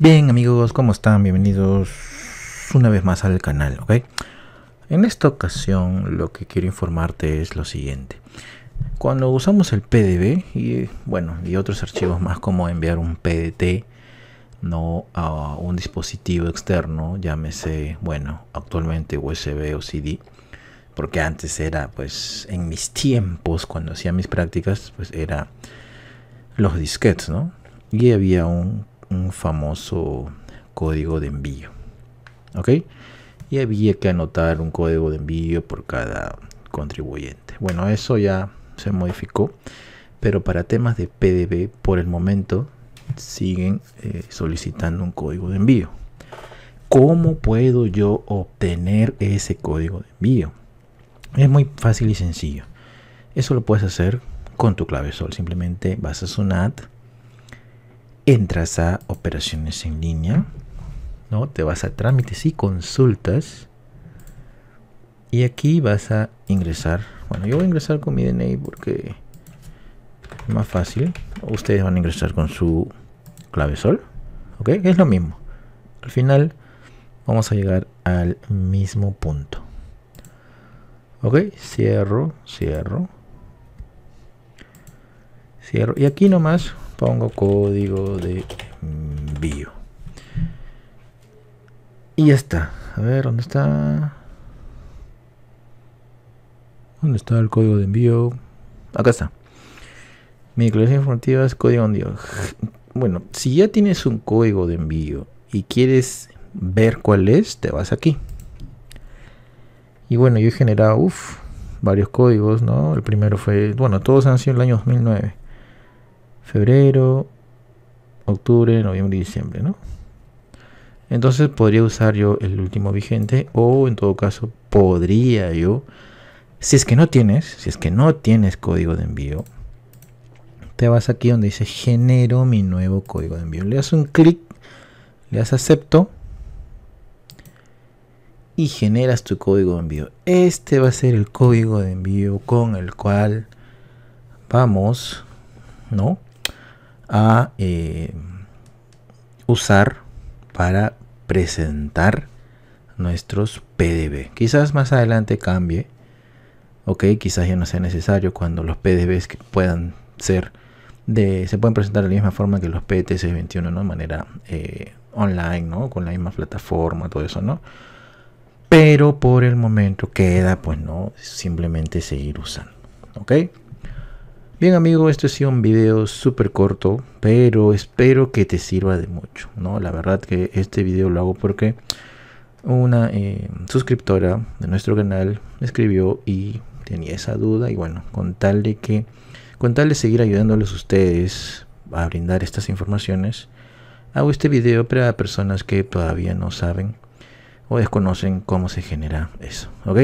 Bien amigos, ¿cómo están? Bienvenidos una vez más al canal, ¿ok? En esta ocasión lo que quiero informarte es lo siguiente. Cuando usamos el PDB y bueno, y otros archivos más como enviar un PDT no a un dispositivo externo, llámese, bueno, actualmente USB o CD, porque antes era pues en mis tiempos cuando hacía mis prácticas, pues era los disquets, ¿no? Y había un un famoso código de envío. ¿Ok? Y había que anotar un código de envío por cada contribuyente. Bueno, eso ya se modificó, pero para temas de PDB, por el momento, siguen eh, solicitando un código de envío. ¿Cómo puedo yo obtener ese código de envío? Es muy fácil y sencillo. Eso lo puedes hacer con tu clave sol. Simplemente vas a Sunat entras a operaciones en línea, ¿no? Te vas a trámites y consultas. Y aquí vas a ingresar. Bueno, yo voy a ingresar con mi DNI porque es más fácil. Ustedes van a ingresar con su clave sol ¿Ok? Es lo mismo. Al final vamos a llegar al mismo punto. ¿Ok? Cierro, cierro. Cierro. Y aquí nomás pongo código de envío y ya está a ver dónde está dónde está el código de envío acá está mi declaración informativa es código de envío bueno si ya tienes un código de envío y quieres ver cuál es te vas aquí y bueno yo he generado varios códigos no el primero fue bueno todos han sido en el año 2009 febrero, octubre, noviembre y diciembre, ¿no? Entonces podría usar yo el último vigente o en todo caso podría yo, si es que no tienes, si es que no tienes código de envío, te vas aquí donde dice genero mi nuevo código de envío. Le das un clic, le das acepto y generas tu código de envío. Este va a ser el código de envío con el cual vamos, ¿no? a eh, usar para presentar nuestros PDB. Quizás más adelante cambie, ok, quizás ya no sea necesario cuando los PDBs puedan ser de, se pueden presentar de la misma forma que los PTC 21, De manera eh, online, ¿no? Con la misma plataforma, todo eso, ¿no? Pero por el momento queda, pues, ¿no? Simplemente seguir usando, ¿ok? Bien amigo, este ha sido un video súper corto, pero espero que te sirva de mucho, ¿no? La verdad que este video lo hago porque una eh, suscriptora de nuestro canal escribió y tenía esa duda y bueno, con tal de que, con tal de seguir ayudándoles a ustedes a brindar estas informaciones, hago este video para personas que todavía no saben o desconocen cómo se genera eso, ¿ok?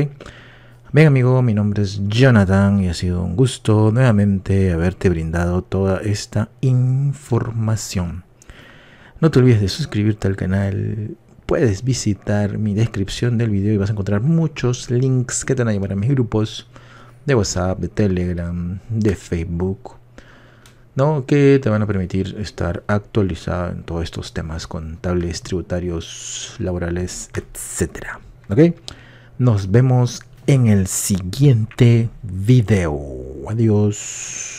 Bien amigo, mi nombre es Jonathan y ha sido un gusto nuevamente haberte brindado toda esta información. No te olvides de suscribirte al canal, puedes visitar mi descripción del video y vas a encontrar muchos links que te van a llevar a mis grupos de WhatsApp, de Telegram, de Facebook, ¿no? que te van a permitir estar actualizado en todos estos temas contables, tributarios, laborales, etc. ¿Ok? Nos vemos en el siguiente video. Adiós.